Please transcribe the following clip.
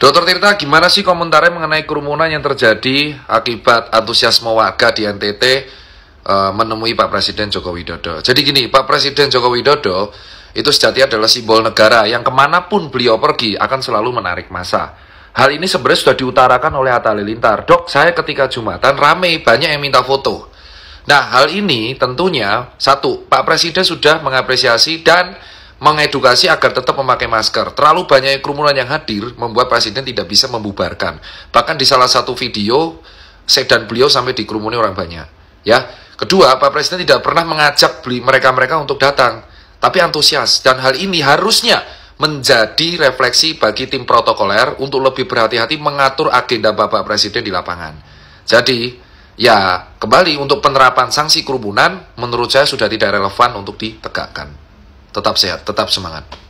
Dokter Tirta, gimana sih komentarnya mengenai kerumunan yang terjadi akibat antusiasme warga di NTT uh, eh, menemui Pak Presiden Joko Widodo? Jadi gini, Pak Presiden Joko Widodo itu sejati adalah simbol negara yang kemanapun beliau pergi akan selalu menarik masa. Hal ini sebenarnya sudah diutarakan oleh Atta Lintar, Dok, saya ketika Jumatan rame, banyak yang minta foto. Nah, hal ini tentunya satu, Pak Presiden sudah mengapresiasi dan mengedukasi agar tetap memakai masker. Terlalu banyak kerumunan yang hadir membuat presiden tidak bisa membubarkan. Bahkan di salah satu video sedan beliau sampai dikerumuni orang banyak. Ya, kedua, Pak Presiden tidak pernah mengajak beli mereka-mereka untuk datang, tapi antusias dan hal ini harusnya menjadi refleksi bagi tim protokoler untuk lebih berhati-hati mengatur agenda Bapak Presiden di lapangan. Jadi, Ya, kembali untuk penerapan sanksi kerumunan, menurut saya sudah tidak relevan untuk ditegakkan. Tetap sehat, tetap semangat.